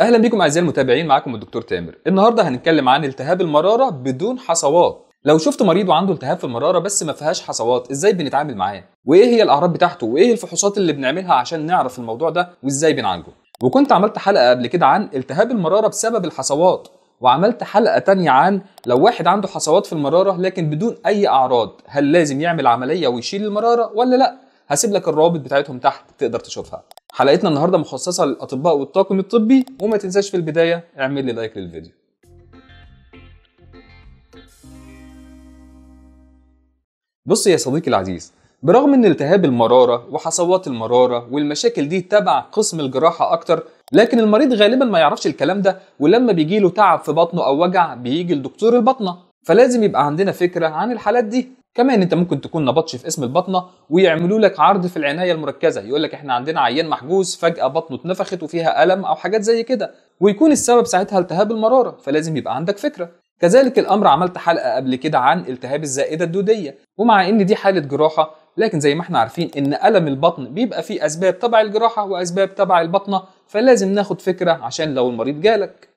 اهلا بيكم اعزائي المتابعين معاكم الدكتور تامر النهارده هنتكلم عن التهاب المراره بدون حصوات لو شفت مريض وعنده التهاب في المراره بس ما فيهاش حصوات ازاي بنتعامل معاه وايه هي الاعراض بتاعته وايه الفحوصات اللي بنعملها عشان نعرف الموضوع ده وازاي بنعالجه وكنت عملت حلقه قبل كده عن التهاب المراره بسبب الحصوات وعملت حلقه تانية عن لو واحد عنده حصوات في المراره لكن بدون اي اعراض هل لازم يعمل عمليه ويشيل المراره ولا لا هسيب لك الروابط بتاعتهم تحت تقدر تشوفها حلقتنا النهارده مخصصه للاطباء والطاقم الطبي وما تنساش في البدايه اعمل لي لايك للفيديو بص يا صديقي العزيز برغم ان التهاب المراره وحصوات المراره والمشاكل دي تبع قسم الجراحه اكتر لكن المريض غالبا ما يعرفش الكلام ده ولما بيجي له تعب في بطنه او وجع بيجي لدكتور البطنه فلازم يبقى عندنا فكره عن الحالات دي كمان انت ممكن تكون نبطش في اسم البطنه ويعملوا لك عرض في العنايه المركزه يقول لك احنا عندنا عيان محجوز فجاه بطنه اتنفخت وفيها الم او حاجات زي كده ويكون السبب ساعتها التهاب المراره فلازم يبقى عندك فكره كذلك الامر عملت حلقه قبل كده عن التهاب الزائده الدوديه ومع ان دي حاله جراحه لكن زي ما احنا عارفين ان الم البطن بيبقى فيه اسباب تبع الجراحه واسباب تبع البطنه فلازم ناخد فكره عشان لو المريض جالك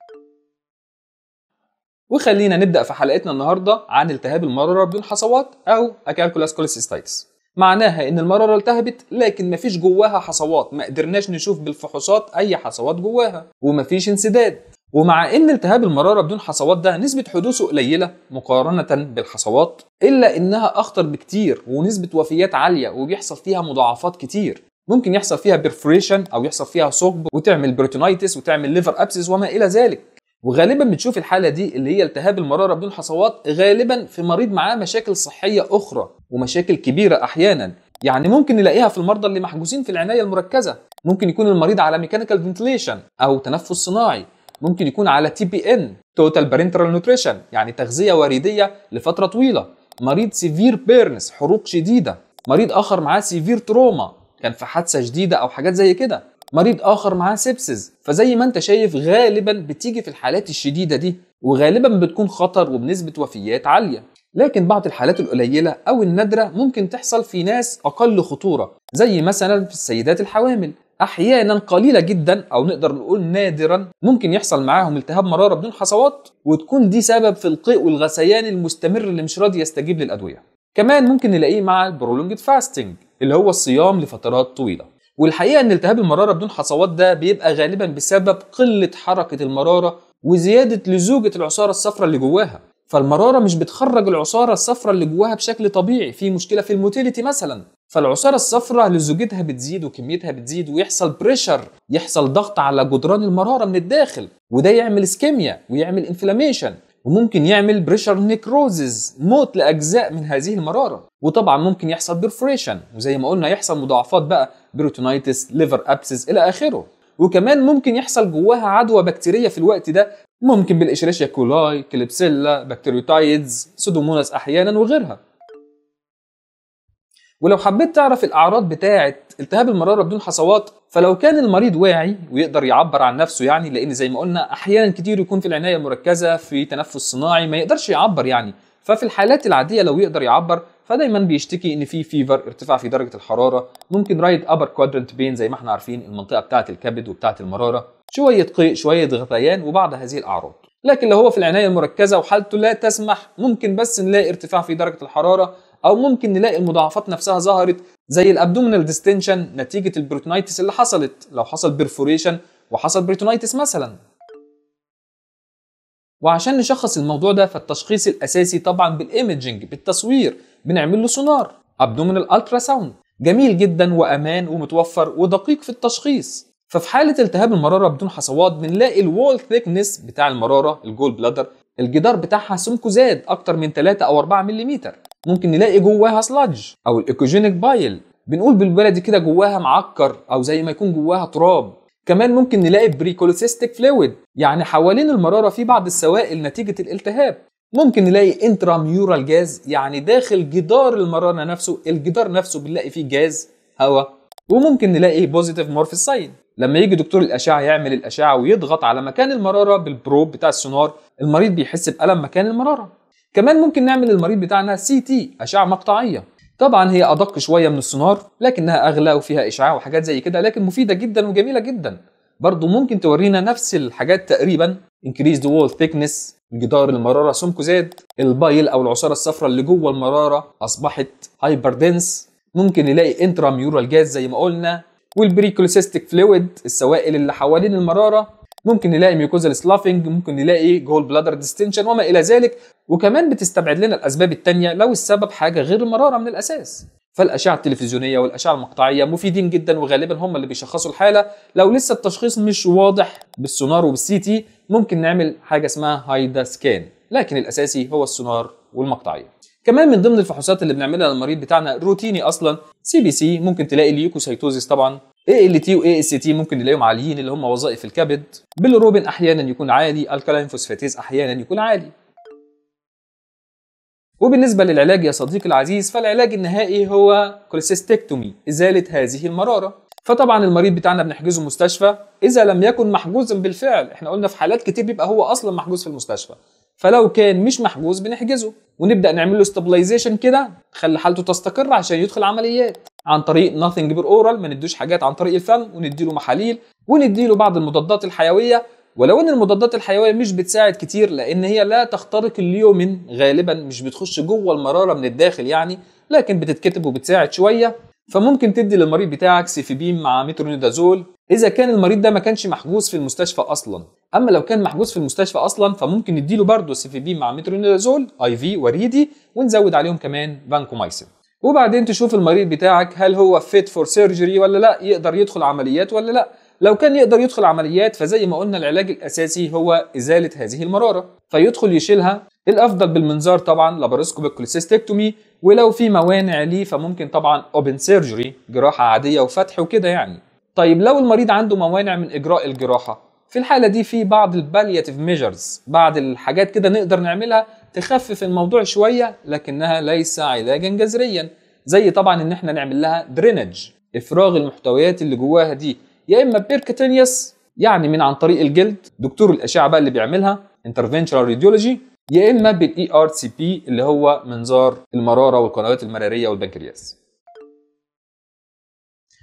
وخلينا نبدأ في حلقتنا النهاردة عن التهاب المرارة بدون حصوات أو أكالكولاس معناها إن المرارة التهبت لكن مفيش جواها حصوات ما قدرناش نشوف بالفحوصات أي حصوات جواها ومفيش انسداد ومع ان التهاب المراره بدون حصوات ده نسبه حدوثه قليله مقارنه بالحصوات الا انها اخطر بكتير ونسبه وفيات عاليه وبيحصل فيها مضاعفات كتير ممكن يحصل فيها بيرفوريشن او يحصل فيها ثقب وتعمل بروتونايتس وتعمل ليفر ابسس وما الى ذلك وغالبا بتشوف الحاله دي اللي هي التهاب المراره بدون حصوات غالبا في مريض معاه مشاكل صحيه اخرى ومشاكل كبيره احيانا يعني ممكن نلاقيها في المرضى اللي محجوزين في العنايه المركزه ممكن يكون المريض على ميكانيكال فنتليشن او تنفس صناعي ممكن يكون على تي بي ان توتال بارنترال نوتريشن يعني تغذيه وريديه لفتره طويله مريض سيفير بيرنس حروق شديده مريض اخر معاه سيفير تروما كان في حادثه شديده او حاجات زي كده مريض اخر معاه سبسز فزي ما انت شايف غالبا بتيجي في الحالات الشديده دي وغالبا بتكون خطر وبنسبه وفيات عاليه لكن بعض الحالات القليله او النادره ممكن تحصل في ناس اقل خطوره زي مثلا في السيدات الحوامل احيانا قليله جدا او نقدر نقول نادرا ممكن يحصل معاهم التهاب مراره بدون حصوات وتكون دي سبب في القيء والغثيان المستمر اللي مش راضي يستجيب للادويه كمان ممكن نلاقيه مع البرولونجد فاستنج اللي هو الصيام لفترات طويله والحقيقه ان التهاب المراره بدون حصوات ده بيبقى غالبا بسبب قله حركه المراره وزياده لزوجه العصاره الصفراء اللي جواها فالمراره مش بتخرج العصاره الصفراء اللي جواها بشكل طبيعي في مشكله في الموتيليتي مثلا فالعصاره الصفراء لزوجتها بتزيد وكميتها بتزيد ويحصل بريشر يحصل ضغط على جدران المراره من الداخل وده يعمل اسكيميا ويعمل انفلاميشن وممكن يعمل بريشر نيكروزز موت لاجزاء من هذه المراره وطبعا ممكن يحصل بيرفريشن وزي ما قلنا يحصل مضاعفات بقى بروتونايتس ليفر ابسس الى اخره وكمان ممكن يحصل جواها عدوى بكتيريه في الوقت ده ممكن بالاشريشيا كولاي كليبسيلا بكتيريوتايدز سودوموناس احيانا وغيرها ولو حبيت تعرف الاعراض بتاعه التهاب المراره بدون حصوات فلو كان المريض واعي ويقدر يعبر عن نفسه يعني لان زي ما قلنا احيانا كتير يكون في العنايه المركزه في تنفس صناعي ما يقدرش يعبر يعني ففي الحالات العاديه لو يقدر يعبر فدايما بيشتكي ان في فيفر ارتفاع في درجه الحراره ممكن رايد ابر كوادرنت بين زي ما احنا عارفين المنطقه بتاعه الكبد وبتاعه المراره شويه قيء شويه غثيان وبعض هذه الاعراض لكن لو هو في العنايه المركزه وحالته لا تسمح ممكن بس نلاقي ارتفاع في درجه الحراره او ممكن نلاقي المضاعفات نفسها ظهرت زي الابدومينال ديستنشن نتيجه البروتونايتس اللي حصلت لو حصل بيرفوريشن وحصل بريتونايتس مثلا وعشان نشخص الموضوع ده فالتشخيص الاساسي طبعا بالايمجنج بالتصوير بنعمل له سونار ابدومينال الترا ساوند جميل جدا وامان ومتوفر ودقيق في التشخيص ففي حالة التهاب المرارة بدون حصوات بنلاقي الوول ثيكنس بتاع المرارة الجول بلادر الجدار بتاعها سمكه زاد أكتر من 3 أو 4 ملم ممكن نلاقي جواها سلاج أو الإيكوجينيك بايل بنقول بالبلدي كده جواها معكر أو زي ما يكون جواها تراب كمان ممكن نلاقي بريكولوسيستيك فلويد يعني حوالين المرارة في بعض السوائل نتيجة الالتهاب ممكن نلاقي انترا ميورال جاز يعني داخل جدار المرانه نفسه الجدار نفسه بنلاقي فيه جاز هواء وممكن نلاقي بوزيتيف مورفساين لما يجي دكتور الاشعه يعمل الاشعه ويضغط على مكان المراره بالبروب بتاع السونار المريض بيحس بالم مكان المراره كمان ممكن نعمل للمريض بتاعنا سي تي اشعه مقطعيه طبعا هي ادق شويه من السونار لكنها اغلى وفيها اشعاع وحاجات زي كده لكن مفيده جدا وجميله جدا برضه ممكن تورينا نفس الحاجات تقريبا increased wall thickness جدار المراره سمكه زاد البايل او العصاره الصفراء اللي جوه المراره اصبحت هايبر دنس ممكن نلاقي انتراميورال جاز زي ما قلنا والبريكولوسيستيك فلويد السوائل اللي حوالين المراره ممكن نلاقي ميوكوزال سلافنج ممكن نلاقي جول بلادر ديستنشن وما الى ذلك وكمان بتستبعد لنا الاسباب التانية لو السبب حاجه غير المراره من الاساس فالاشعه التلفزيونيه والاشعه المقطعيه مفيدين جدا وغالبا هم اللي بيشخصوا الحاله لو لسه التشخيص مش واضح بالسونار وبالسي تي ممكن نعمل حاجه اسمها هايدا سكان لكن الاساسي هو السونار والمقطعيه كمان من ضمن الفحوصات اللي بنعملها للمريض بتاعنا روتيني اصلا سي بي سي ممكن تلاقي اليوكوسيتوزيس طبعا اي ال تي واي اس تي ممكن نلاقيهم عاليين اللي هم وظائف الكبد بالروبين احيانا يكون عالي الكالين فوسفاتيز احيانا يكون عالي وبالنسبة للعلاج يا صديقي العزيز فالعلاج النهائي هو كوليسيستكتومي إزالة هذه المرارة فطبعا المريض بتاعنا بنحجزه مستشفى إذا لم يكن محجوزا بالفعل احنا قلنا في حالات كتير بيبقى هو أصلا محجوز في المستشفى فلو كان مش محجوز بنحجزه ونبدا نعمل له ستابلايزيشن كده نخلي حالته تستقر عشان يدخل عمليات عن طريق ناثينج بير اورال ما ندوش حاجات عن طريق الفم ونديله محاليل ونديله بعض المضادات الحيويه ولو ان المضادات الحيويه مش بتساعد كتير لان هي لا تخترق اليومن غالبا مش بتخش جوه المراره من الداخل يعني لكن بتتكتب وبتساعد شويه فممكن تدي للمريض بتاعك سيفيبين مع مترونيدازول اذا كان المريض ده ما كانش محجوز في المستشفى اصلا اما لو كان محجوز في المستشفى اصلا فممكن نديله برضه سيفيبين مع مترونيدازول اي في وريدي ونزود عليهم كمان فانكومايسين وبعدين تشوف المريض بتاعك هل هو فيت فور سيرجري ولا لا يقدر يدخل عمليات ولا لا لو كان يقدر يدخل عمليات فزي ما قلنا العلاج الاساسي هو ازاله هذه المراره فيدخل يشيلها الافضل بالمنظار طبعا لابارسكوب الكوليسيستكتومي ولو في موانع ليه فممكن طبعا اوبن سيرجري جراحه عاديه وفتح وكده يعني طيب لو المريض عنده موانع من اجراء الجراحه في الحاله دي في بعض البالياتيف ميجرز بعض الحاجات كده نقدر نعملها تخفف الموضوع شويه لكنها ليس علاجا جذريا زي طبعا ان احنا نعمل لها درينج افراغ المحتويات اللي جواها دي يا اما بيركتينيس يعني من عن طريق الجلد دكتور الاشعه بقى اللي بيعملها انترفنشنال راديولوجي يا اما بالاي ار e سي بي اللي هو منظار المراره والقنوات المراريه والبنكرياس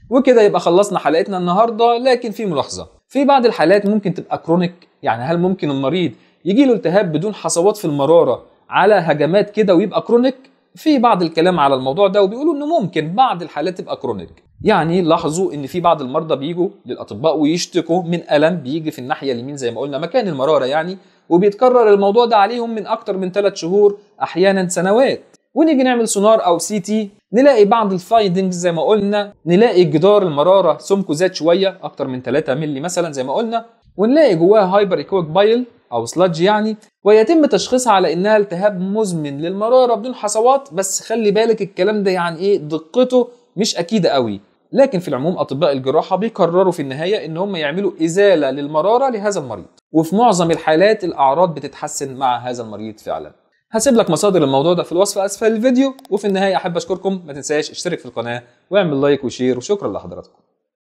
وكده يبقى خلصنا حلقتنا النهارده لكن في ملاحظه في بعض الحالات ممكن تبقى كرونيك يعني هل ممكن المريض يجي له التهاب بدون حصوات في المراره على هجمات كده ويبقى كرونيك في بعض الكلام على الموضوع ده وبيقولوا انه ممكن بعض الحالات تبقى كرونيك يعني لاحظوا ان في بعض المرضى بيجوا للاطباء ويشتكوا من الم بيجي في الناحيه اليمين زي ما قلنا مكان المراره يعني وبيتكرر الموضوع ده عليهم من اكتر من ثلاث شهور احيانا سنوات ونيجي نعمل سونار او سي تي نلاقي بعض الفايندنجز زي ما قلنا نلاقي جدار المراره سمكه زاد شويه اكتر من 3 مللي مثلا زي ما قلنا ونلاقي جواه هايبر ايكويك بايل أو سلادج يعني ويتم تشخيصها على إنها التهاب مزمن للمرارة بدون حصوات بس خلي بالك الكلام ده يعني إيه دقته مش أكيدة قوي لكن في العموم اطباء الجراحه بيقرروا في النهايه ان هم يعملوا ازاله للمراره لهذا المريض وفي معظم الحالات الاعراض بتتحسن مع هذا المريض فعلا هسيب لك مصادر الموضوع ده في الوصف اسفل الفيديو وفي النهايه احب اشكركم ما تنساش اشترك في القناه واعمل لايك وشير وشكرا لحضراتكم